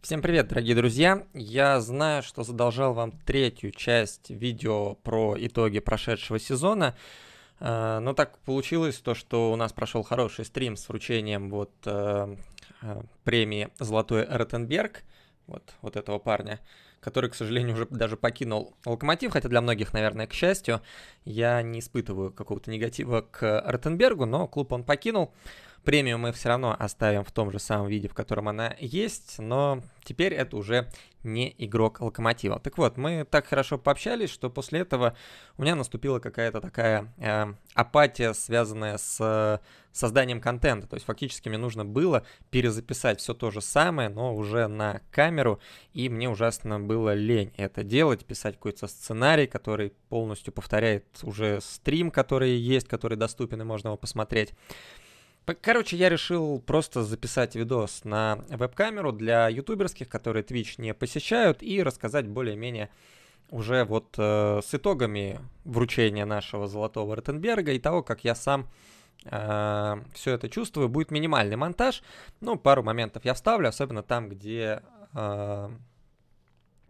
Всем привет, дорогие друзья! Я знаю, что задолжал вам третью часть видео про итоги прошедшего сезона, э, но так получилось то, что у нас прошел хороший стрим с вручением вот э, э, премии «Золотой Ротенберг», вот, вот этого парня, который, к сожалению, уже даже покинул Локомотив, хотя для многих, наверное, к счастью, я не испытываю какого-то негатива к Ротенбергу, но клуб он покинул. Премию мы все равно оставим в том же самом виде, в котором она есть, но теперь это уже не игрок Локомотива. Так вот, мы так хорошо пообщались, что после этого у меня наступила какая-то такая э, апатия, связанная с э, созданием контента. То есть фактически мне нужно было перезаписать все то же самое, но уже на камеру, и мне ужасно было лень это делать, писать какой-то сценарий, который полностью повторяет уже стрим, который есть, который доступен и можно его посмотреть. Короче, я решил просто записать видос на веб-камеру для ютуберских, которые Twitch не посещают, и рассказать более-менее уже вот э, с итогами вручения нашего золотого Ротенберга и того, как я сам э, все это чувствую. Будет минимальный монтаж, ну, пару моментов я вставлю, особенно там, где э,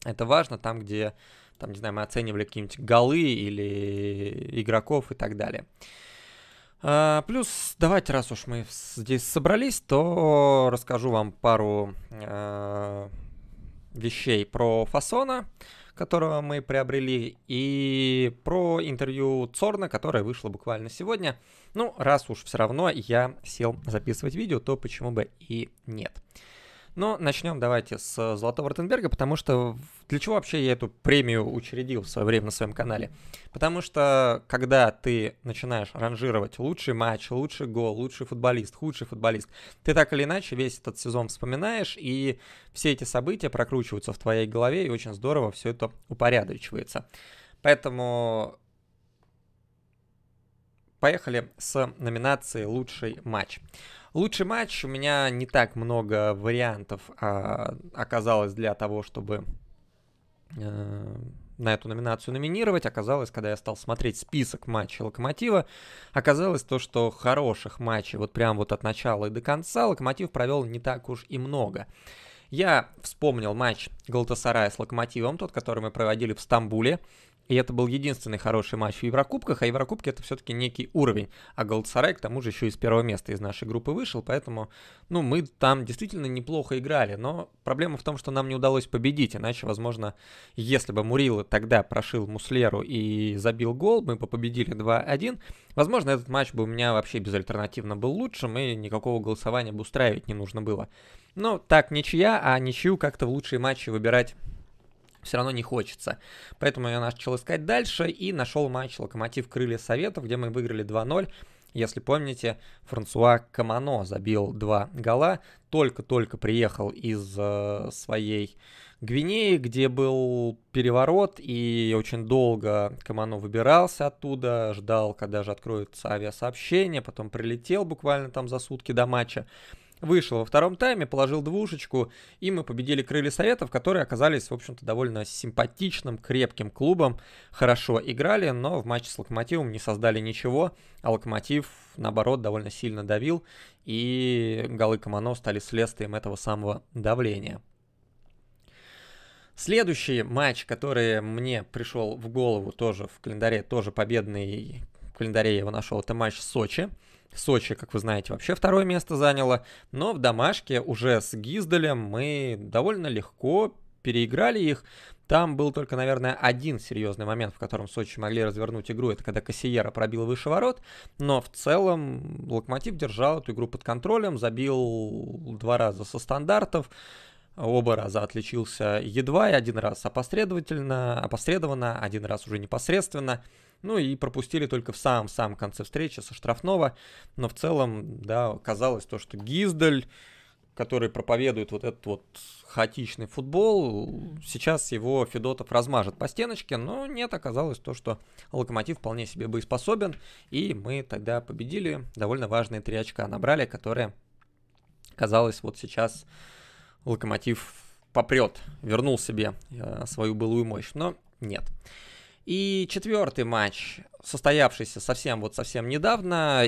это важно, там, где, там, не знаю, мы оценивали какие-нибудь голы или игроков и так далее. А, плюс, давайте, раз уж мы здесь собрались, то расскажу вам пару а, вещей про фасона, которого мы приобрели, и про интервью Цорна, которое вышло буквально сегодня. Ну, раз уж все равно я сел записывать видео, то почему бы и нет. Нет. Но начнем давайте с Золотого Ротенберга, потому что для чего вообще я эту премию учредил в свое время на своем канале? Потому что когда ты начинаешь ранжировать лучший матч, лучший гол, лучший футболист, худший футболист, ты так или иначе весь этот сезон вспоминаешь, и все эти события прокручиваются в твоей голове, и очень здорово все это упорядочивается. Поэтому поехали с номинацией «Лучший матч». Лучший матч. У меня не так много вариантов а, оказалось для того, чтобы э, на эту номинацию номинировать. Оказалось, когда я стал смотреть список матчей Локомотива, оказалось то, что хороших матчей вот прям вот от начала и до конца Локомотив провел не так уж и много. Я вспомнил матч Галтасарая с Локомотивом, тот, который мы проводили в Стамбуле. И это был единственный хороший матч в Еврокубках, а Еврокубки это все-таки некий уровень. А Голдсарай, к тому же, еще из первого места из нашей группы вышел, поэтому, ну, мы там действительно неплохо играли, но проблема в том, что нам не удалось победить, иначе, возможно, если бы Мурила тогда прошил Муслеру и забил гол, мы бы победили 2-1, возможно, этот матч бы у меня вообще безальтернативно был лучшим, и никакого голосования бы устраивать не нужно было. Но так ничья, а ничью как-то в лучшие матчи выбирать все равно не хочется. Поэтому я начал искать дальше и нашел матч «Локомотив Крылья Советов», где мы выиграли 2-0. Если помните, Франсуа Камано забил два гола, только-только приехал из э, своей Гвинеи, где был переворот, и очень долго Камано выбирался оттуда, ждал, когда же откроются авиасообщения, потом прилетел буквально там за сутки до матча вышел во втором тайме, положил двушечку, и мы победили Крылья Советов, которые оказались, в общем-то, довольно симпатичным, крепким клубом. Хорошо играли, но в матче с Локомотивом не создали ничего, а Локомотив, наоборот, довольно сильно давил, и голы Комано стали следствием этого самого давления. Следующий матч, который мне пришел в голову тоже в календаре, тоже победный в календаре я его нашел, это матч Сочи. Сочи, как вы знаете, вообще второе место заняло. Но в домашке уже с Гиздалем мы довольно легко переиграли их. Там был только, наверное, один серьезный момент, в котором Сочи могли развернуть игру, это когда Кассиера пробил выше ворот, но в целом Локомотив держал эту игру под контролем, забил два раза со стандартов, оба раза отличился едва и один раз опосредовательно, опосредованно, один раз уже непосредственно – ну и пропустили только в самом-самом конце встречи со штрафного. Но в целом, да, казалось то, что Гиздаль, который проповедует вот этот вот хаотичный футбол, сейчас его Федотов размажет по стеночке, но нет, оказалось то, что Локомотив вполне себе боеспособен, и мы тогда победили, довольно важные три очка набрали, которые, казалось, вот сейчас Локомотив попрет, вернул себе э, свою былую мощь, но нет. И четвертый матч, состоявшийся совсем вот совсем недавно,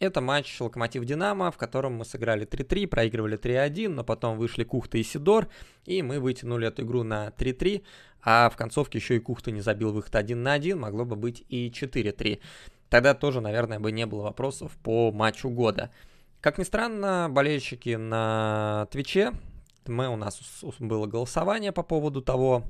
это матч Локомотив-Динамо, в котором мы сыграли 3-3, проигрывали 3-1, но потом вышли Кухта и Сидор, и мы вытянули эту игру на 3-3, а в концовке еще и Кухта не забил выход 1 на 1, могло бы быть и 4-3. Тогда тоже, наверное, бы не было вопросов по матчу года. Как ни странно, болельщики на Твиче, мы, у нас было голосование по поводу того,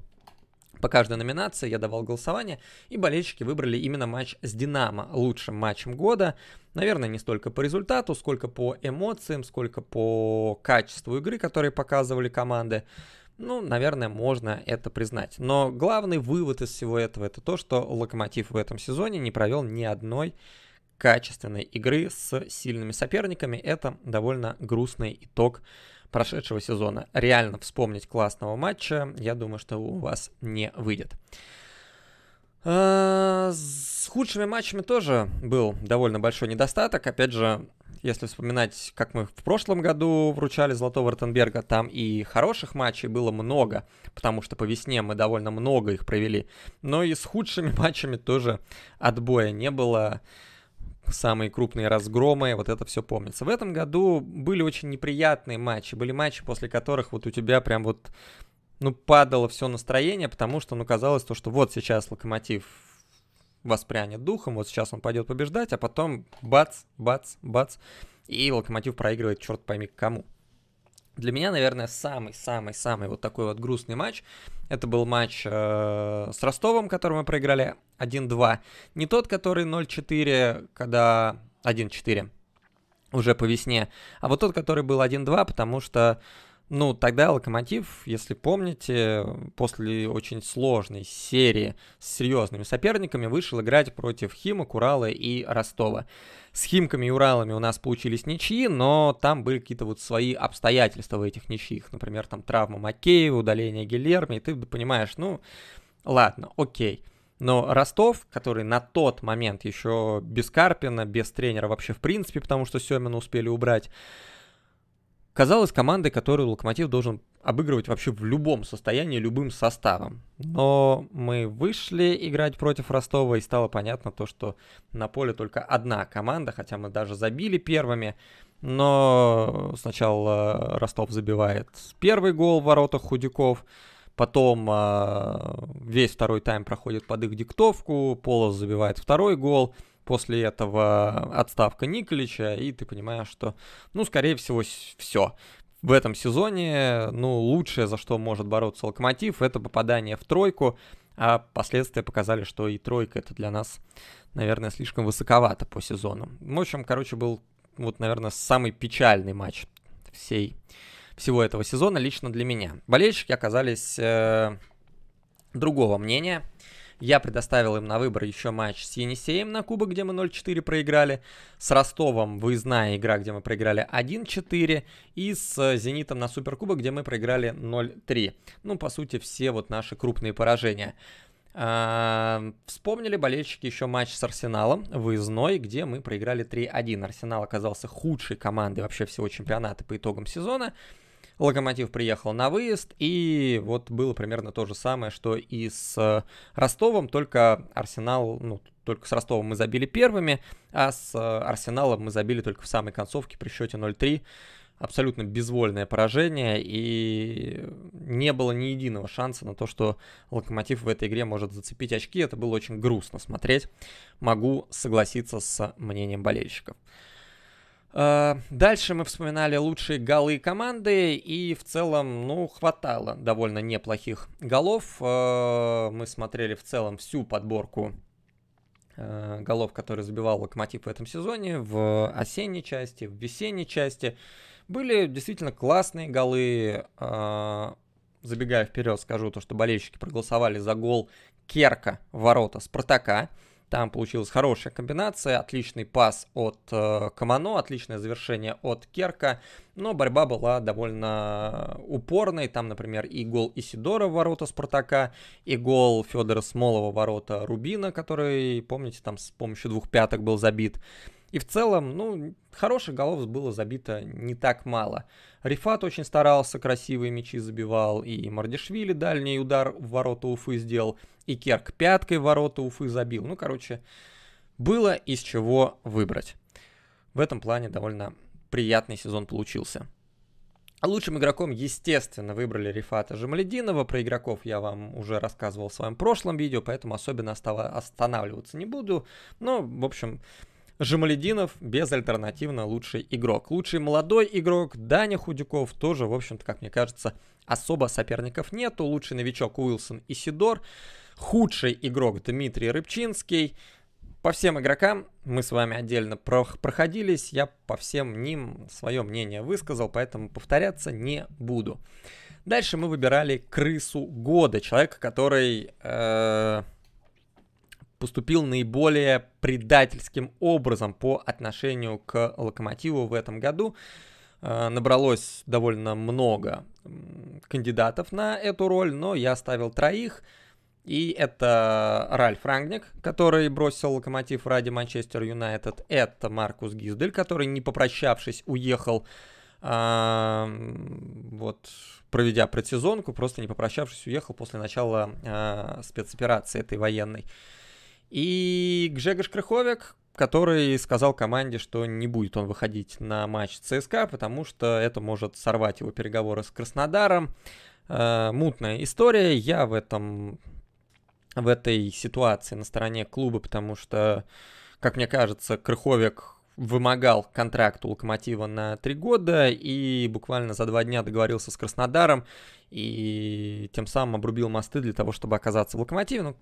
по каждой номинации я давал голосование, и болельщики выбрали именно матч с «Динамо» лучшим матчем года. Наверное, не столько по результату, сколько по эмоциям, сколько по качеству игры, которые показывали команды. Ну, наверное, можно это признать. Но главный вывод из всего этого это то, что Локомотив в этом сезоне не провел ни одной качественной игры с сильными соперниками. Это довольно грустный итог прошедшего сезона реально вспомнить классного матча, я думаю, что у вас не выйдет. А, с худшими матчами тоже был довольно большой недостаток. Опять же, если вспоминать, как мы в прошлом году вручали Золотого Ротенберга, там и хороших матчей было много, потому что по весне мы довольно много их провели. Но и с худшими матчами тоже отбоя не было самые крупные разгромы, вот это все помнится. В этом году были очень неприятные матчи, были матчи, после которых вот у тебя прям вот, ну, падало все настроение, потому что, ну, казалось то, что вот сейчас Локомотив воспрянет духом, вот сейчас он пойдет побеждать, а потом бац, бац, бац, и Локомотив проигрывает черт пойми кому. Для меня, наверное, самый-самый-самый вот такой вот грустный матч. Это был матч э, с Ростовом, который мы проиграли 1-2. Не тот, который 0-4, когда 1-4 уже по весне, а вот тот, который был 1-2, потому что ну, тогда Локомотив, если помните, после очень сложной серии с серьезными соперниками вышел играть против Хима, Курала и Ростова. С Химками и Уралами у нас получились ничьи, но там были какие-то вот свои обстоятельства в этих ничьих. Например, там травма Макеева, удаление Гильерми, и ты понимаешь, ну, ладно, окей. Но Ростов, который на тот момент еще без Карпина, без тренера вообще в принципе, потому что Семина успели убрать, казалось командой, которую Локомотив должен обыгрывать вообще в любом состоянии, любым составом. Но мы вышли играть против Ростова, и стало понятно то, что на поле только одна команда, хотя мы даже забили первыми. Но сначала э, Ростов забивает первый гол в воротах Худяков, потом э, весь второй тайм проходит под их диктовку, Полос забивает второй гол, После этого отставка Николича, и ты понимаешь, что, ну, скорее всего, все. В этом сезоне, ну, лучшее, за что может бороться Локомотив, это попадание в тройку, а последствия показали, что и тройка это для нас, наверное, слишком высоковато по сезону. В общем, короче, был вот, наверное, самый печальный матч всей всего этого сезона лично для меня. Болельщики оказались э, другого мнения. Я предоставил им на выбор еще матч с Енисеем на Кубок, где мы 0-4 проиграли. С Ростовом выездная игра, где мы проиграли 1-4. И с э, Зенитом на Суперкубок, где мы проиграли 0-3. Ну, по сути, все вот наши крупные поражения. А, вспомнили болельщики еще матч с Арсеналом, выездной, где мы проиграли 3-1. Арсенал оказался худшей командой вообще всего чемпионата по итогам сезона. Локомотив приехал на выезд, и вот было примерно то же самое, что и с э, Ростовом, только Арсенал, ну, только с Ростовом мы забили первыми, а с э, Арсеналом мы забили только в самой концовке при счете 0-3 абсолютно безвольное поражение, и не было ни единого шанса на то, что Локомотив в этой игре может зацепить очки. Это было очень грустно смотреть. Могу согласиться с мнением болельщиков. Э, дальше мы вспоминали лучшие голы команды, и в целом, ну, хватало довольно неплохих голов. Э, мы смотрели в целом всю подборку э, голов, которые забивал Локомотив в этом сезоне, в осенней части, в весенней части. Были действительно классные голы. Забегая вперед, скажу то, что болельщики проголосовали за гол Керка ворота Спартака. Там получилась хорошая комбинация, отличный пас от э, Камано, отличное завершение от Керка, но борьба была довольно упорной. Там, например, и гол Исидора в ворота Спартака, и гол Федора Смолова в ворота Рубина, который, помните, там с помощью двух пяток был забит. И в целом, ну, хороших голов было забито не так мало. Рифат очень старался, красивые мячи забивал, и Мардишвили дальний удар в ворота Уфы сделал, и Керк пяткой в ворота Уфы забил. Ну, короче, было из чего выбрать. В этом плане довольно приятный сезон получился. А лучшим игроком, естественно, выбрали Рифата Жамалединова. Про игроков я вам уже рассказывал в своем прошлом видео, поэтому особенно останавливаться не буду. Но, в общем, Жамалединов безальтернативно лучший игрок. Лучший молодой игрок Даня Худяков тоже, в общем-то, как мне кажется, особо соперников нету. Лучший новичок Уилсон и Сидор. Худший игрок Дмитрий Рыбчинский. По всем игрокам мы с вами отдельно проходились. Я по всем ним свое мнение высказал, поэтому повторяться не буду. Дальше мы выбирали крысу года, человека, который... Э поступил наиболее предательским образом по отношению к Локомотиву в этом году. Э, набралось довольно много кандидатов на эту роль, но я оставил троих. И это Ральф Рангник, который бросил Локомотив ради Манчестер Юнайтед. Это Маркус Гиздель, который, не попрощавшись, уехал э, вот, проведя предсезонку, просто не попрощавшись, уехал после начала э, спецоперации этой военной. И Гжегош Крыховик, который сказал команде, что не будет он выходить на матч ЦСКА, потому что это может сорвать его переговоры с Краснодаром. Э, мутная история. Я в этом в этой ситуации на стороне клуба, потому что, как мне кажется, Крыховик вымогал контракт у Локомотива на три года и буквально за два дня договорился с Краснодаром и тем самым обрубил мосты для того, чтобы оказаться в Локомотиве. Ну,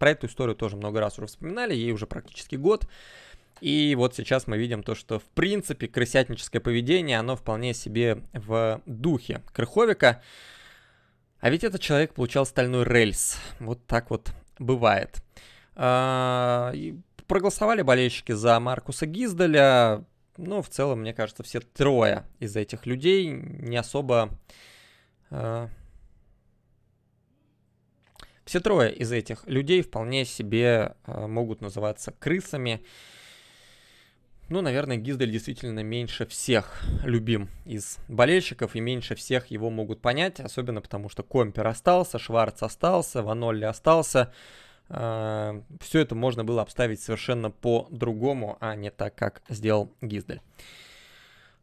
про эту историю тоже много раз уже вспоминали, ей уже практически год. И вот сейчас мы видим то, что в принципе крысятническое поведение, оно вполне себе в духе Крыховика. А ведь этот человек получал стальной рельс. Вот так вот бывает. А, проголосовали болельщики за Маркуса Гиздаля. Ну, в целом, мне кажется, все трое из этих людей не особо а, все трое из этих людей вполне себе а, могут называться крысами. Ну, наверное, Гиздель действительно меньше всех любим из болельщиков, и меньше всех его могут понять, особенно потому, что Компер остался, Шварц остался, Ванолли остался. А, Все это можно было обставить совершенно по-другому, а не так, как сделал Гиздель.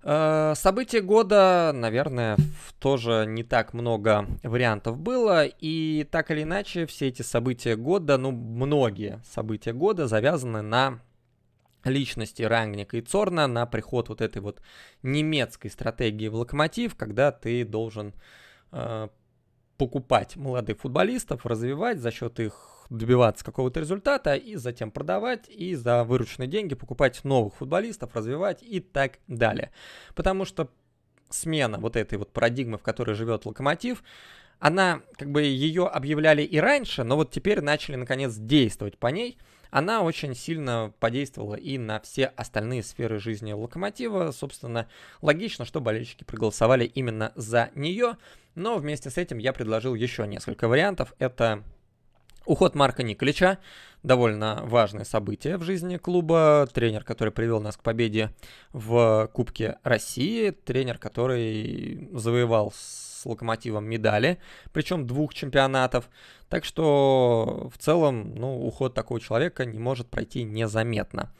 Э, события года, наверное, тоже не так много вариантов было, и так или иначе все эти события года, ну, многие события года завязаны на личности Рангника и Цорна, на приход вот этой вот немецкой стратегии в локомотив, когда ты должен э, покупать молодых футболистов, развивать за счет их добиваться какого-то результата и затем продавать, и за вырученные деньги покупать новых футболистов, развивать и так далее. Потому что смена вот этой вот парадигмы, в которой живет локомотив, она, как бы ее объявляли и раньше, но вот теперь начали наконец действовать по ней. Она очень сильно подействовала и на все остальные сферы жизни локомотива. Собственно, логично, что болельщики проголосовали именно за нее. Но вместе с этим я предложил еще несколько вариантов. Это Уход Марка Николича – довольно важное событие в жизни клуба. Тренер, который привел нас к победе в Кубке России. Тренер, который завоевал с Локомотивом медали, причем двух чемпионатов. Так что в целом ну, уход такого человека не может пройти незаметно.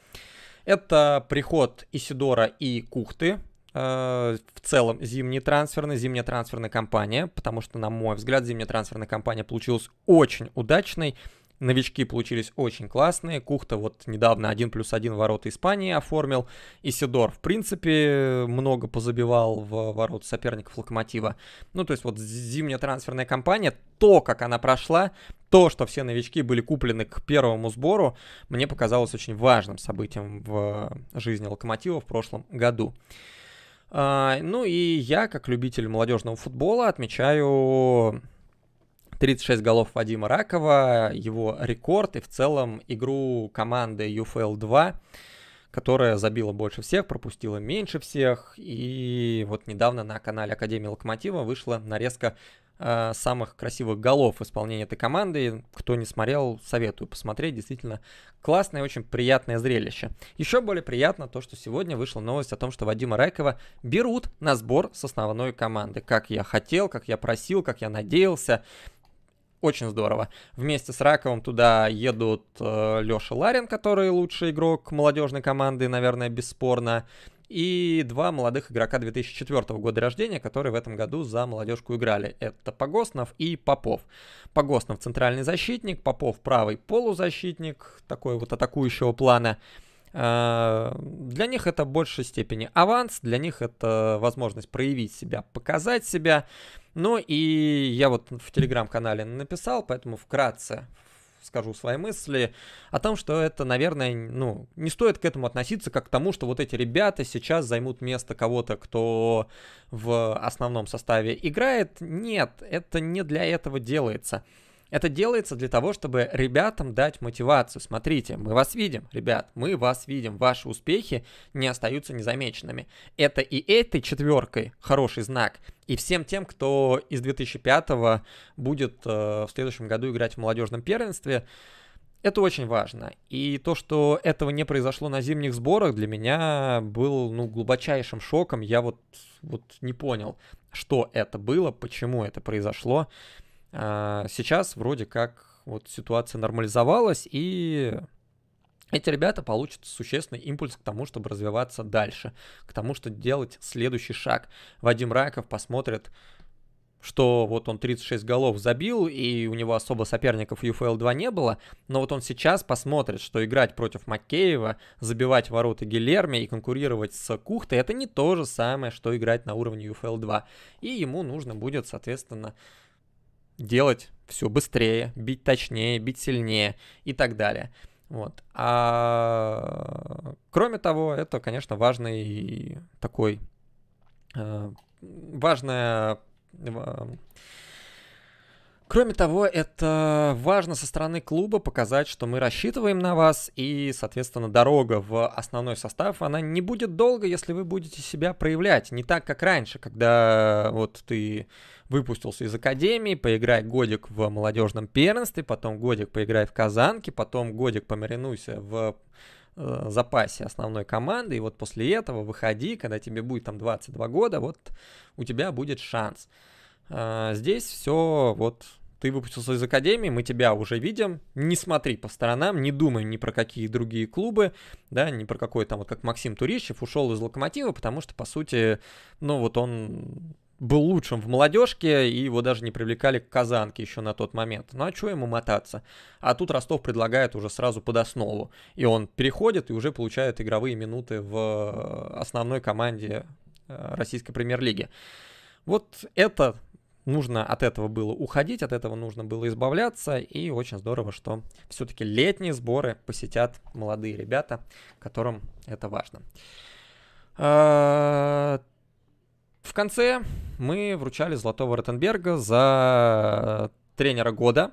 Это приход Исидора и Кухты, Э, в целом зимний трансферный, зимняя трансферная кампания, потому что, на мой взгляд, зимняя трансферная кампания получилась очень удачной. Новички получились очень классные. Кухта вот недавно 1 плюс 1 ворота Испании оформил. Исидор, в принципе, много позабивал в ворот соперников Локомотива. Ну, то есть вот зимняя трансферная кампания, то, как она прошла, то, что все новички были куплены к первому сбору, мне показалось очень важным событием в жизни Локомотива в прошлом году. А, ну и я, как любитель молодежного футбола, отмечаю 36 голов Вадима Ракова, его рекорд и в целом игру команды UFL 2, которая забила больше всех, пропустила меньше всех. И вот недавно на канале Академии Локомотива вышла нарезка э, самых красивых голов исполнения этой команды. Кто не смотрел, советую посмотреть. Действительно классное, очень приятное зрелище. Еще более приятно то, что сегодня вышла новость о том, что Вадима Райкова берут на сбор с основной команды. Как я хотел, как я просил, как я надеялся. Очень здорово. Вместе с Раковым туда едут э, Леша Ларин, который лучший игрок молодежной команды, наверное, бесспорно и два молодых игрока 2004 года рождения, которые в этом году за молодежку играли. Это Погоснов и Попов. Погоснов центральный защитник, Попов правый полузащитник, такой вот атакующего плана. А, для них это в большей степени аванс, для них это возможность проявить себя, показать себя. Ну и я вот в телеграм-канале написал, поэтому вкратце, скажу свои мысли, о том, что это, наверное, ну, не стоит к этому относиться как к тому, что вот эти ребята сейчас займут место кого-то, кто в основном составе играет. Нет, это не для этого делается. Это делается для того, чтобы ребятам дать мотивацию. Смотрите, мы вас видим, ребят, мы вас видим, ваши успехи не остаются незамеченными. Это и этой четверкой хороший знак, и всем тем, кто из 2005 будет э, в следующем году играть в молодежном первенстве, это очень важно. И то, что этого не произошло на зимних сборах, для меня был ну, глубочайшим шоком. Я вот, вот не понял, что это было, почему это произошло. А, сейчас вроде как вот ситуация нормализовалась, и эти ребята получат существенный импульс к тому, чтобы развиваться дальше, к тому, что делать следующий шаг. Вадим Райков посмотрит, что вот он 36 голов забил, и у него особо соперников UFL 2 не было, но вот он сейчас посмотрит, что играть против Маккеева, забивать ворота Гилерми и конкурировать с Кухтой, это не то же самое, что играть на уровне UFL 2. И ему нужно будет, соответственно, делать все быстрее, бить точнее, бить сильнее и так далее. Вот. А кроме того, это, конечно, важный такой э, важная э, Кроме того, это важно со стороны клуба показать, что мы рассчитываем на вас, и, соответственно, дорога в основной состав, она не будет долго, если вы будете себя проявлять. Не так, как раньше, когда вот ты выпустился из академии, поиграй годик в молодежном первенстве, потом годик поиграй в Казанке, потом годик помаринуйся в э, запасе основной команды, и вот после этого выходи, когда тебе будет там 22 года, вот у тебя будет шанс. А, здесь все вот ты выпустился из академии, мы тебя уже видим, не смотри по сторонам, не думай ни про какие другие клубы, да, ни про какой там, вот как Максим Турищев ушел из Локомотива, потому что, по сути, ну вот он был лучшим в молодежке, и его даже не привлекали к Казанке еще на тот момент. Ну а что ему мотаться? А тут Ростов предлагает уже сразу под основу. И он переходит и уже получает игровые минуты в э, основной команде э, российской премьер-лиги. Вот это нужно от этого было уходить, от этого нужно было избавляться. И очень здорово, что все-таки летние сборы посетят молодые ребята, которым это важно. А, в конце мы вручали Золотого Ротенберга за тренера года.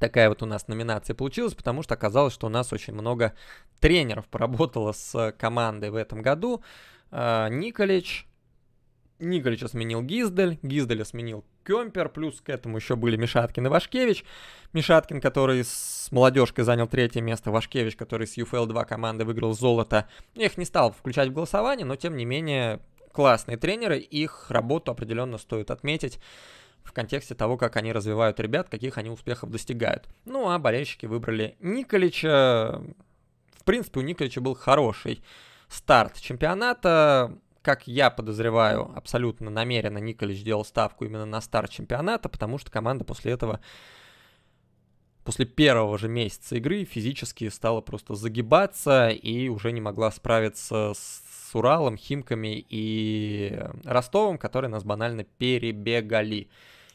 Такая вот у нас номинация получилась, потому что оказалось, что у нас очень много тренеров поработало с командой в этом году. А, Николич, Николича сменил Гиздель, Гизделя сменил Кемпер, плюс к этому еще были Мишаткин и Вашкевич. Мишаткин, который с молодежкой занял третье место, Вашкевич, который с UFL 2 команды выиграл золото. их не стал включать в голосование, но тем не менее классные тренеры, их работу определенно стоит отметить в контексте того, как они развивают ребят, каких они успехов достигают. Ну а болельщики выбрали Николича. В принципе, у Николича был хороший старт чемпионата как я подозреваю, абсолютно намеренно Николич делал ставку именно на старт чемпионата, потому что команда после этого, после первого же месяца игры физически стала просто загибаться и уже не могла справиться с с Уралом, Химками и Ростовом, которые нас банально перебегали.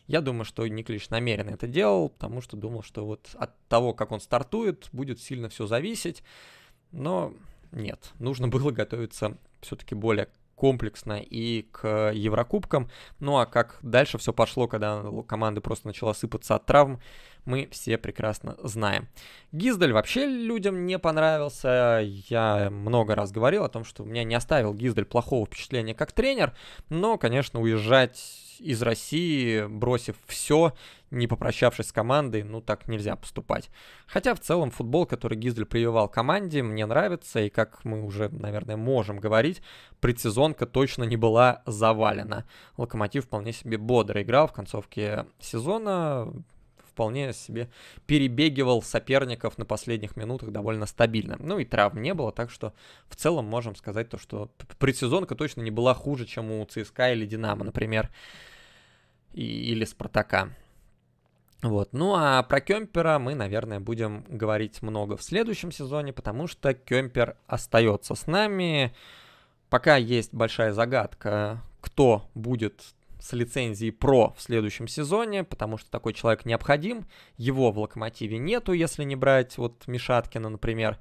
Я думаю, что Николич намеренно это делал, потому что думал, что вот от того, как он стартует, будет сильно все зависеть. Но нет, нужно было готовиться все-таки более комплексно и к Еврокубкам. Ну а как дальше все пошло, когда команда просто начала сыпаться от травм, мы все прекрасно знаем. Гиздаль вообще людям не понравился. Я много раз говорил о том, что у меня не оставил Гиздаль плохого впечатления как тренер, но, конечно, уезжать из России, бросив все, не попрощавшись с командой, ну так нельзя поступать. Хотя в целом футбол, который Гизель прививал команде, мне нравится, и как мы уже, наверное, можем говорить, предсезонка точно не была завалена. Локомотив вполне себе бодро играл в концовке сезона, вполне себе перебегивал соперников на последних минутах довольно стабильно. Ну и травм не было, так что в целом можем сказать то, что предсезонка точно не была хуже, чем у ЦСКА или Динамо, например, и, или Спартака. Вот. Ну а про Кемпера мы, наверное, будем говорить много в следующем сезоне, потому что Кемпер остается с нами. Пока есть большая загадка, кто будет с лицензией про в следующем сезоне, потому что такой человек необходим. Его в локомотиве нету, если не брать вот Мишаткина, например.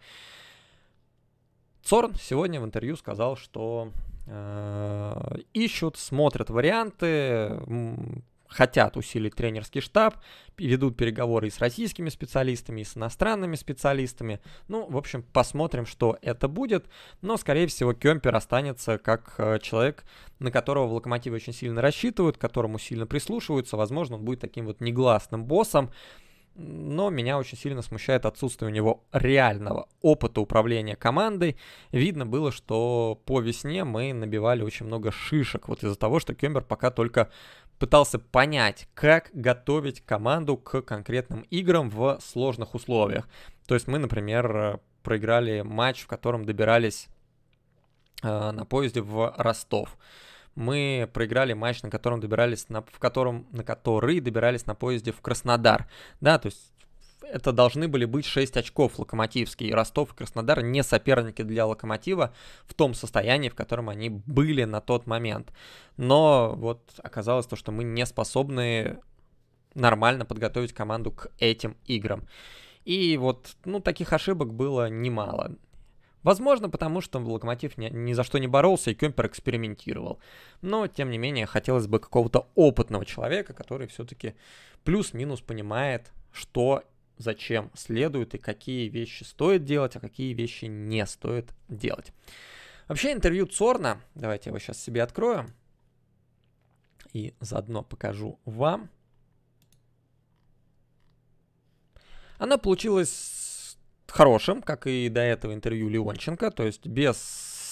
Цорн сегодня в интервью сказал, что э, ищут, смотрят варианты, хотят усилить тренерский штаб, ведут переговоры и с российскими специалистами, и с иностранными специалистами. Ну, в общем, посмотрим, что это будет. Но, скорее всего, Кемпер останется как э, человек, на которого в Локомотиве очень сильно рассчитывают, к которому сильно прислушиваются. Возможно, он будет таким вот негласным боссом. Но меня очень сильно смущает отсутствие у него реального опыта управления командой. Видно было, что по весне мы набивали очень много шишек вот из-за того, что Кембер пока только пытался понять, как готовить команду к конкретным играм в сложных условиях. То есть мы, например, э, проиграли матч, в котором добирались э, на поезде в Ростов. Мы проиграли матч, на котором добирались, на, в котором, на который добирались на поезде в Краснодар. Да, то есть это должны были быть 6 очков локомотивские. И Ростов и Краснодар не соперники для локомотива в том состоянии, в котором они были на тот момент. Но вот оказалось то, что мы не способны нормально подготовить команду к этим играм. И вот, ну, таких ошибок было немало. Возможно, потому что Локомотив ни, ни за что не боролся и Кемпер экспериментировал. Но, тем не менее, хотелось бы какого-то опытного человека, который все-таки плюс-минус понимает, что зачем следует и какие вещи стоит делать, а какие вещи не стоит делать. Вообще интервью Цорна, давайте я его сейчас себе открою и заодно покажу вам. Оно получилось хорошим, как и до этого интервью Леонченко, то есть без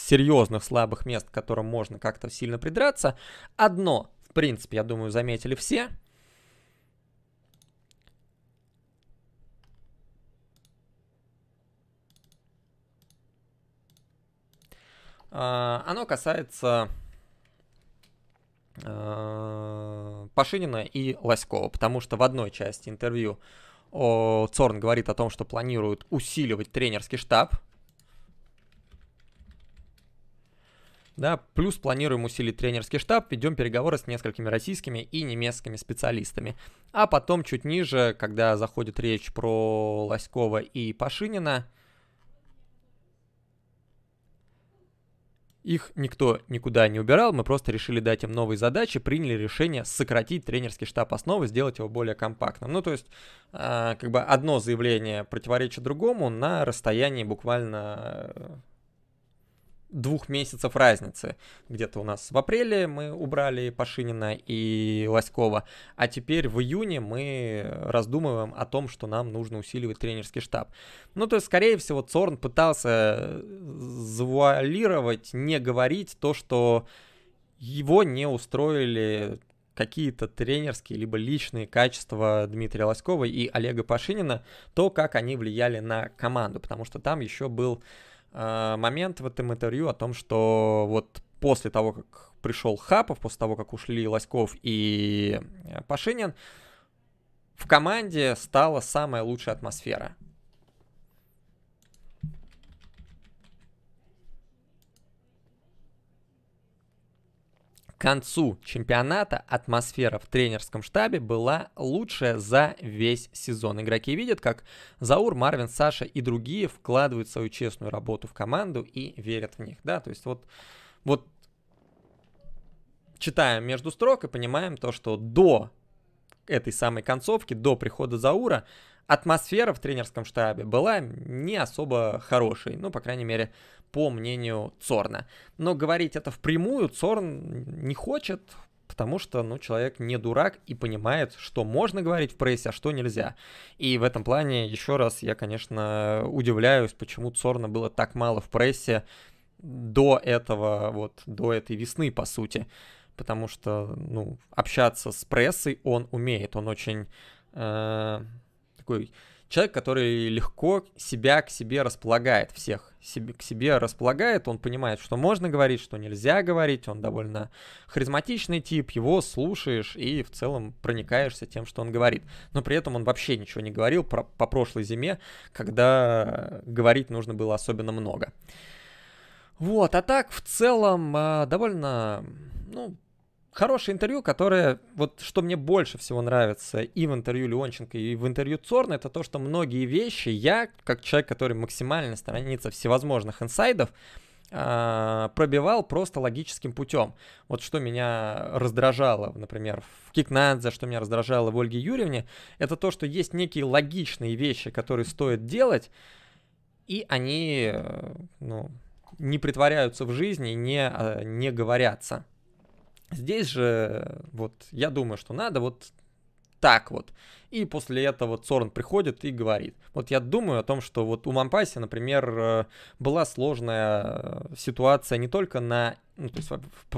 серьезных слабых мест, к которым можно как-то сильно придраться. Одно, в принципе, я думаю, заметили все – А, оно касается а, Пашинина и Лоськова, потому что в одной части интервью Цорн говорит о том, что планируют усиливать тренерский штаб. Да, плюс планируем усилить тренерский штаб, ведем переговоры с несколькими российскими и немецкими специалистами. А потом чуть ниже, когда заходит речь про Лоськова и Пашинина, Их никто никуда не убирал, мы просто решили дать им новые задачи, приняли решение сократить тренерский штаб основы, сделать его более компактным. Ну, то есть, э, как бы одно заявление противоречит другому на расстоянии буквально э, двух месяцев разницы. Где-то у нас в апреле мы убрали Пашинина и Лоськова, а теперь в июне мы раздумываем о том, что нам нужно усиливать тренерский штаб. Ну, то есть, скорее всего, Цорн пытался э, завуалировать, не говорить то, что его не устроили какие-то тренерские либо личные качества Дмитрия Лоськова и Олега Пашинина, то, как они влияли на команду, потому что там еще был Э, момент в этом интервью о том, что вот после того, как пришел Хапов, после того, как ушли Лоськов и э, Пашинин, в команде стала самая лучшая атмосфера. концу чемпионата атмосфера в тренерском штабе была лучшая за весь сезон. Игроки видят, как Заур, Марвин, Саша и другие вкладывают свою честную работу в команду и верят в них. Да, то есть вот, вот читаем между строк и понимаем то, что до этой самой концовки, до прихода Заура, атмосфера в тренерском штабе была не особо хорошей. Ну, по крайней мере, по мнению Цорна. Но говорить это впрямую Цорн не хочет, потому что, ну, человек не дурак и понимает, что можно говорить в прессе, а что нельзя. И в этом плане, еще раз, я, конечно, удивляюсь, почему Цорна было так мало в прессе до этого, вот, до этой весны, по сути. Потому что, ну, общаться с прессой он умеет, он очень э, такой человек, который легко себя к себе располагает, всех себе, к себе располагает, он понимает, что можно говорить, что нельзя говорить, он довольно харизматичный тип, его слушаешь и в целом проникаешься тем, что он говорит. Но при этом он вообще ничего не говорил про, по прошлой зиме, когда говорить нужно было особенно много. Вот, а так в целом а, довольно, ну, хорошее интервью, которое, вот что мне больше всего нравится и в интервью Леонченко, и в интервью Цорна, это то, что многие вещи я, как человек, который максимально сторонится всевозможных инсайдов, а, пробивал просто логическим путем. Вот что меня раздражало, например, в Кикнадзе, что меня раздражало в Ольге Юрьевне, это то, что есть некие логичные вещи, которые стоит делать, и они э, ну, не притворяются в жизни, не, а, не говорятся. Здесь же, вот, я думаю, что надо вот так вот. И после этого Цорн приходит и говорит. Вот я думаю о том, что вот у Мампаси, например, э, была сложная э, ситуация не только на... Ну, то есть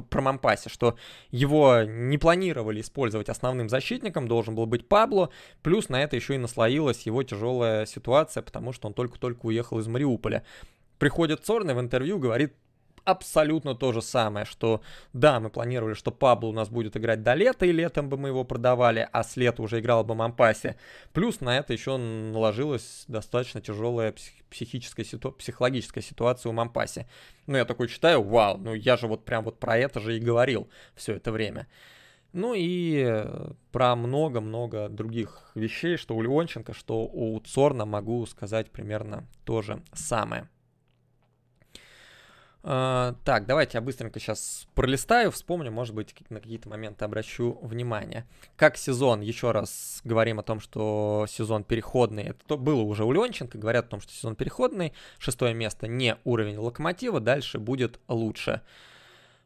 про Мампаси, что его не планировали использовать основным защитником, должен был быть Пабло, плюс на это еще и наслоилась его тяжелая ситуация, потому что он только-только уехал из Мариуполя. Приходит Цорн и в интервью говорит абсолютно то же самое, что да, мы планировали, что Пабло у нас будет играть до лета, и летом бы мы его продавали, а с лета уже играл бы Мампаси. Плюс на это еще наложилась достаточно тяжелая психическая ситу... психологическая ситуация у Мампаси. Ну, я такой читаю, вау, ну я же вот прям вот про это же и говорил все это время. Ну и про много-много других вещей, что у Леонченко, что у Цорна могу сказать примерно то же самое. А, так, давайте я быстренько сейчас пролистаю, вспомню, может быть, на какие-то моменты обращу внимание. Как сезон, еще раз говорим о том, что сезон переходный, это то, было уже у Ленченко, говорят о том, что сезон переходный, шестое место не уровень локомотива, дальше будет лучше.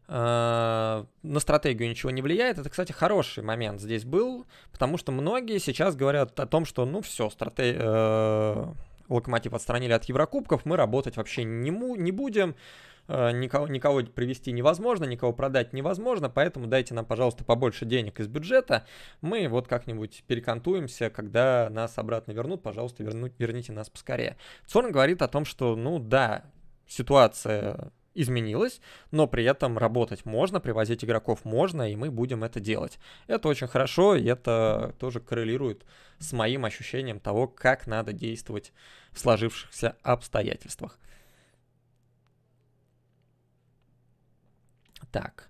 А, на стратегию ничего не влияет. Это, кстати, хороший момент здесь был, потому что многие сейчас говорят о том, что ну все, стратегия... Uh, э, Локомотив отстранили от Еврокубков, мы работать вообще не, му- не будем Э, никого, никого привести невозможно, никого продать невозможно, поэтому дайте нам, пожалуйста, побольше денег из бюджета, мы вот как-нибудь перекантуемся, когда нас обратно вернут, пожалуйста, верну, верните нас поскорее. Цорн говорит о том, что, ну да, ситуация изменилась, но при этом работать можно, привозить игроков можно, и мы будем это делать. Это очень хорошо, и это тоже коррелирует с моим ощущением того, как надо действовать в сложившихся обстоятельствах. Так.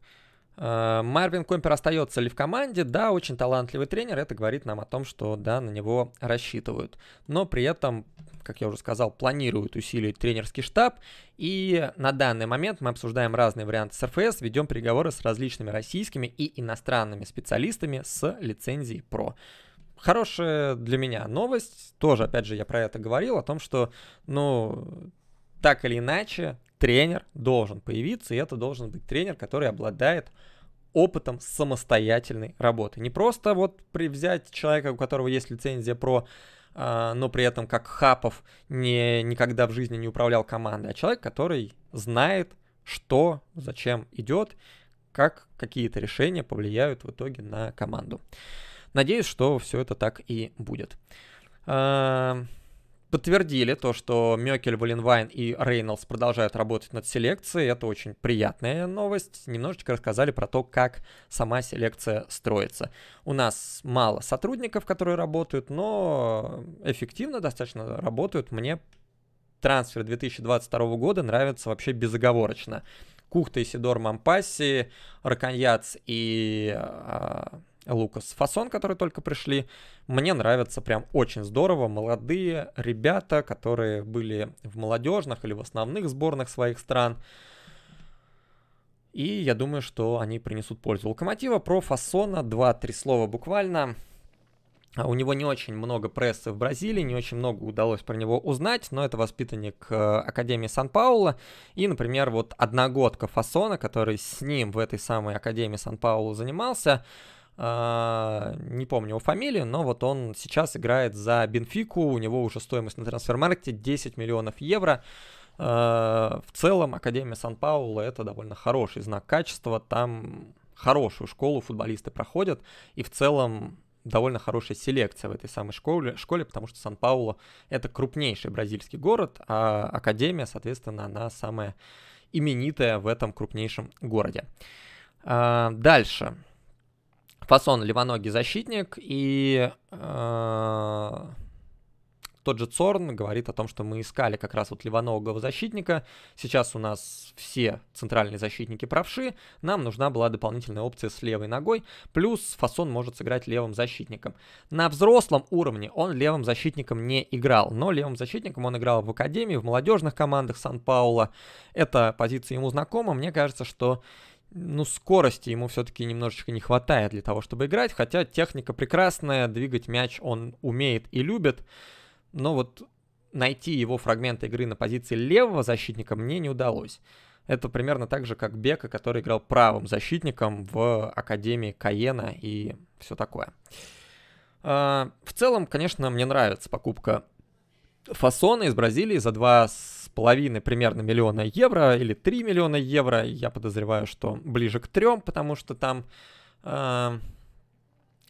Э, Марвин Компер остается ли в команде? Да, очень талантливый тренер. Это говорит нам о том, что да, на него рассчитывают. Но при этом, как я уже сказал, планируют усилить тренерский штаб. И на данный момент мы обсуждаем разные варианты с РФС, ведем переговоры с различными российскими и иностранными специалистами с лицензией ПРО хорошая для меня новость. Тоже, опять же, я про это говорил, о том, что, ну, так или иначе, тренер должен появиться, и это должен быть тренер, который обладает опытом самостоятельной работы. Не просто вот при взять человека, у которого есть лицензия про а, но при этом как Хапов не, никогда в жизни не управлял командой, а человек, который знает, что, зачем идет, как какие-то решения повлияют в итоге на команду. Надеюсь, что все это так и будет. А, подтвердили то, что Мёкель, Валенвайн и Рейнольдс продолжают работать над селекцией. Это очень приятная новость. Немножечко рассказали про то, как сама селекция строится. У нас мало сотрудников, которые работают, но эффективно достаточно работают. Мне трансфер 2022 года нравится вообще безоговорочно. Кухта, Исидор, Мампаси, Раконьяц и э, Лукас. Фасон, которые только пришли, мне нравятся прям очень здорово. Молодые ребята, которые были в молодежных или в основных сборных своих стран. И я думаю, что они принесут пользу. Локомотива про Фасона 2-3 слова буквально. А, у него не очень много прессы в Бразилии, не очень много удалось про него узнать, но это воспитанник э, Академии сан паула И, например, вот одногодка Фасона, который с ним в этой самой Академии Сан-Пауло занимался, а, не помню его фамилию, но вот он сейчас играет за Бенфику, у него уже стоимость на трансфермаркете 10 миллионов евро. А, в целом Академия Сан-Паулу это довольно хороший знак качества, там хорошую школу футболисты проходят, и в целом довольно хорошая селекция в этой самой школе, школе потому что Сан-Паулу это крупнейший бразильский город, а Академия, соответственно, она самая именитая в этом крупнейшем городе. А, дальше фасон левоногий защитник, и э, тот же Цорн говорит о том, что мы искали как раз вот левоногого защитника, сейчас у нас все центральные защитники правши, нам нужна была дополнительная опция с левой ногой, плюс фасон может сыграть левым защитником. На взрослом уровне он левым защитником не играл, но левым защитником он играл в академии, в молодежных командах Сан-Паула, эта позиция ему знакома, мне кажется, что ну, скорости ему все-таки немножечко не хватает для того, чтобы играть, хотя техника прекрасная, двигать мяч он умеет и любит, но вот найти его фрагменты игры на позиции левого защитника мне не удалось. Это примерно так же, как Бека, который играл правым защитником в Академии Каена и все такое. А, в целом, конечно, мне нравится покупка фасона из Бразилии за 2 3,5 примерно миллиона евро или 3 миллиона евро. Я подозреваю, что ближе к 3, потому что там э,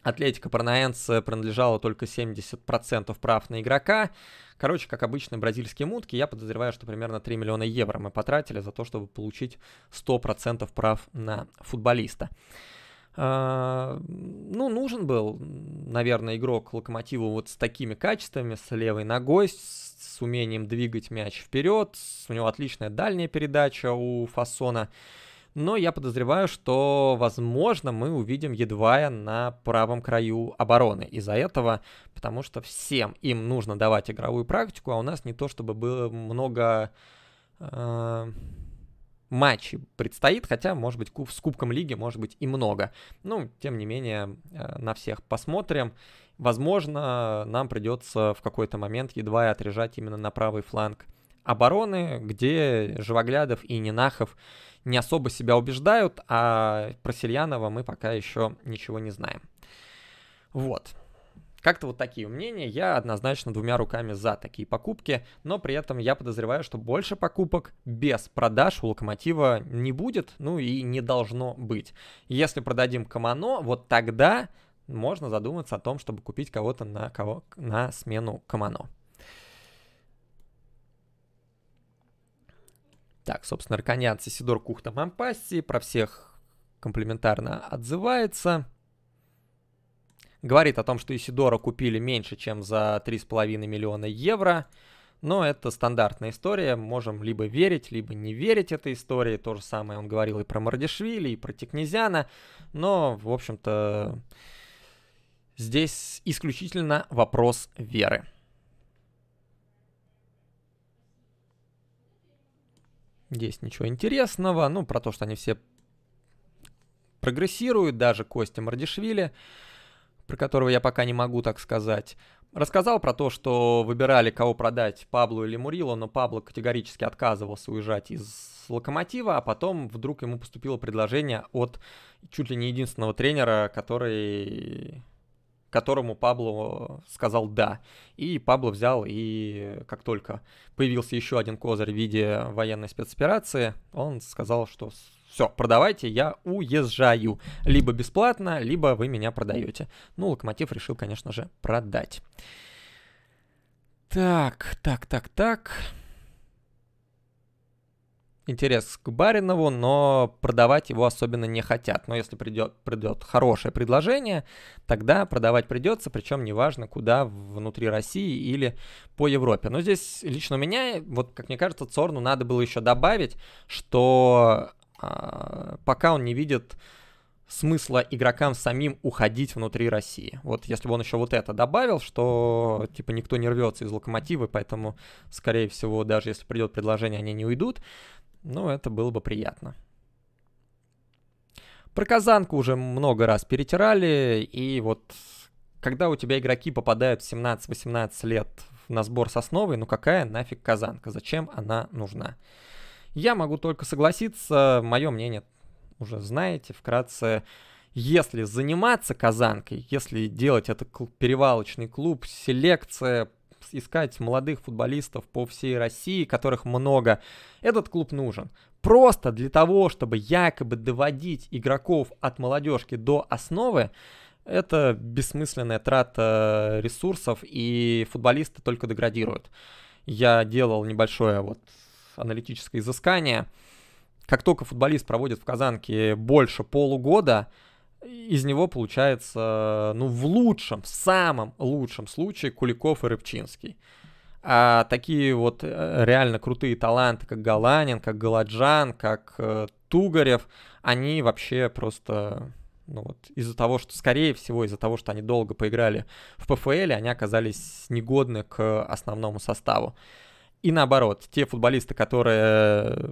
Атлетика Парнаэнс принадлежала только 70% прав на игрока. Короче, как обычные бразильские мутки, я подозреваю, что примерно 3 миллиона евро мы потратили за то, чтобы получить 100% прав на футболиста. А, ну, нужен был, наверное, игрок Локомотиву вот с такими качествами, с левой ногой, с умением двигать мяч вперед. У него отличная дальняя передача у Фасона. Но я подозреваю, что, возможно, мы увидим Едвая на правом краю обороны из-за этого, потому что всем им нужно давать игровую практику, а у нас не то чтобы было много... Э матчей предстоит, хотя, может быть, с Кубком Лиги, может быть, и много. Ну, тем не менее, э, на всех посмотрим. Возможно, нам придется в какой-то момент едва и отрежать именно на правый фланг обороны, где Живоглядов и Нинахов не особо себя убеждают, а про Сильянова мы пока еще ничего не знаем. Вот. Как-то вот такие мнения. Я однозначно двумя руками за такие покупки, но при этом я подозреваю, что больше покупок без продаж у Локомотива не будет, ну и не должно быть. Если продадим Камано, вот тогда можно задуматься о том, чтобы купить кого-то на, кого, на смену Камано. Так, собственно, Арканян, Сидор, Кухта, Мампасси про всех комплиментарно отзывается. Говорит о том, что Исидора купили меньше, чем за 3,5 миллиона евро. Но это стандартная история, можем либо верить, либо не верить этой истории. То же самое он говорил и про Мардишвили, и про Текнезяна. Но, в общем-то, здесь исключительно вопрос веры. Здесь ничего интересного, ну, про то, что они все прогрессируют, даже Костя Мардишвили про которого я пока не могу так сказать. Рассказал про то, что выбирали, кого продать, Паблу или Мурило, но Пабло категорически отказывался уезжать из Локомотива, а потом вдруг ему поступило предложение от чуть ли не единственного тренера, который которому Пабло сказал «да». И Пабло взял, и как только появился еще один козырь в виде военной спецоперации, он сказал, что все, продавайте, я уезжаю. Либо бесплатно, либо вы меня продаете. Ну, Локомотив решил, конечно же, продать. Так, так, так, так. Интерес к Баринову, но продавать его особенно не хотят. Но если придет, придет хорошее предложение, тогда продавать придется, причем неважно, куда, внутри России или по Европе. Но здесь лично у меня, вот как мне кажется, Цорну надо было еще добавить, что а, пока он не видит смысла игрокам самим уходить внутри России. Вот если бы он еще вот это добавил, что типа никто не рвется из локомотива, поэтому, скорее всего, даже если придет предложение, они не уйдут, ну, это было бы приятно. Про Казанку уже много раз перетирали, и вот когда у тебя игроки попадают в 17-18 лет на сбор сосновой, ну какая нафиг Казанка, зачем она нужна? Я могу только согласиться, мое мнение уже знаете, вкратце, если заниматься казанкой, если делать это перевалочный клуб, селекция, искать молодых футболистов по всей России, которых много, этот клуб нужен. Просто для того, чтобы якобы доводить игроков от молодежки до основы, это бессмысленная трата ресурсов, и футболисты только деградируют. Я делал небольшое вот аналитическое изыскание. Как только футболист проводит в Казанке больше полугода, из него получается, ну, в лучшем, в самом лучшем случае Куликов и Рыбчинский. А такие вот э, реально крутые таланты, как Галанин, как Галаджан, как э, Тугарев, они вообще просто, ну вот, из-за того, что, скорее всего, из-за того, что они долго поиграли в ПФЛ, они оказались негодны к основному составу. И наоборот, те футболисты, которые э,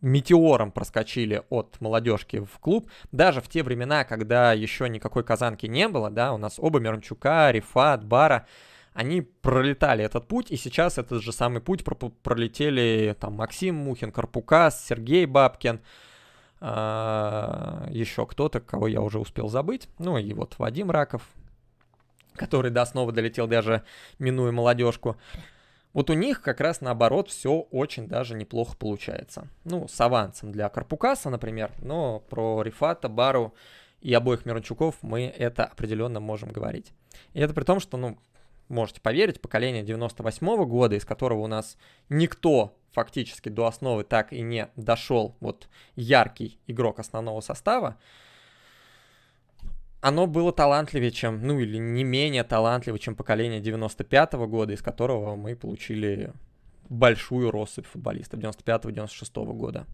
метеором проскочили от молодежки в клуб, даже в те времена, когда еще никакой казанки не было, да, у нас оба Мирончука, Рифат, Бара, они пролетали этот путь, и сейчас этот же самый путь пролетели там Максим Мухин, Карпукас, Сергей Бабкин, а, еще кто-то, кого я уже успел забыть, ну и вот Вадим Раков, который до снова долетел даже минуя молодежку. Вот у них как раз наоборот все очень даже неплохо получается. Ну, с авансом для Карпукаса, например, но про Рифата, Бару и обоих Мирончуков мы это определенно можем говорить. И это при том, что, ну, можете поверить, поколение 98 -го года, из которого у нас никто фактически до основы так и не дошел, вот яркий игрок основного состава, оно было талантливее, чем, ну или не менее талантливо, чем поколение 95-го года, из которого мы получили большую россыпь футболистов 95-96 года.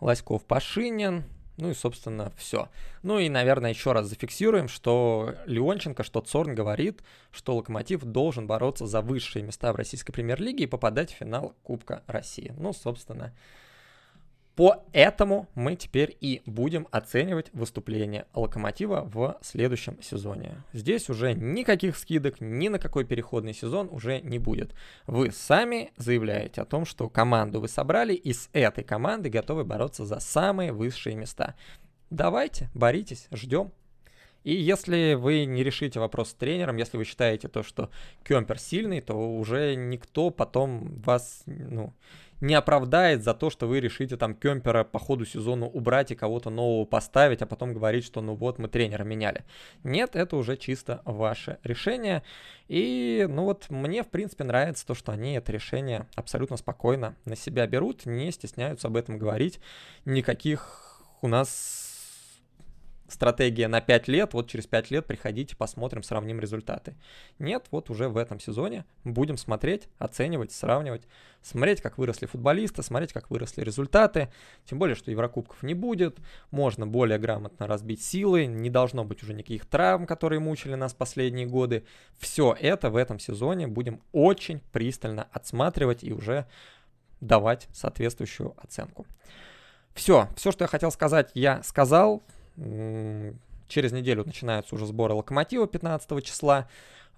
Лоськов Пашинин, ну и, собственно, все. Ну и, наверное, еще раз зафиксируем, что Леонченко, что Цорн говорит, что Локомотив должен бороться за высшие места в российской премьер-лиге и попадать в финал Кубка России. Ну, собственно, Поэтому мы теперь и будем оценивать выступление Локомотива в следующем сезоне. Здесь уже никаких скидок ни на какой переходный сезон уже не будет. Вы сами заявляете о том, что команду вы собрали и с этой командой готовы бороться за самые высшие места. Давайте, боритесь, ждем. И если вы не решите вопрос с тренером, если вы считаете то, что Кемпер сильный, то уже никто потом вас, ну, не оправдает за то, что вы решите там Кемпера по ходу сезона убрать и кого-то нового поставить, а потом говорить, что ну вот мы тренера меняли. Нет, это уже чисто ваше решение. И ну вот мне в принципе нравится то, что они это решение абсолютно спокойно на себя берут, не стесняются об этом говорить. Никаких у нас стратегия на 5 лет, вот через 5 лет приходите, посмотрим, сравним результаты. Нет, вот уже в этом сезоне будем смотреть, оценивать, сравнивать, смотреть, как выросли футболисты, смотреть, как выросли результаты, тем более, что Еврокубков не будет, можно более грамотно разбить силы, не должно быть уже никаких травм, которые мучили нас последние годы. Все это в этом сезоне будем очень пристально отсматривать и уже давать соответствующую оценку. Все, все, что я хотел сказать, я сказал. Через неделю начинаются уже сборы локомотива 15 числа.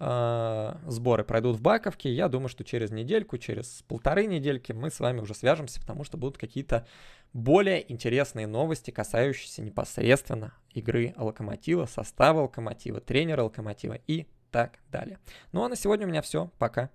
А, сборы пройдут в Баковке. Я думаю, что через недельку, через полторы недельки мы с вами уже свяжемся, потому что будут какие-то более интересные новости, касающиеся непосредственно игры локомотива, состава локомотива, тренера локомотива и так далее. Ну а на сегодня у меня все. Пока.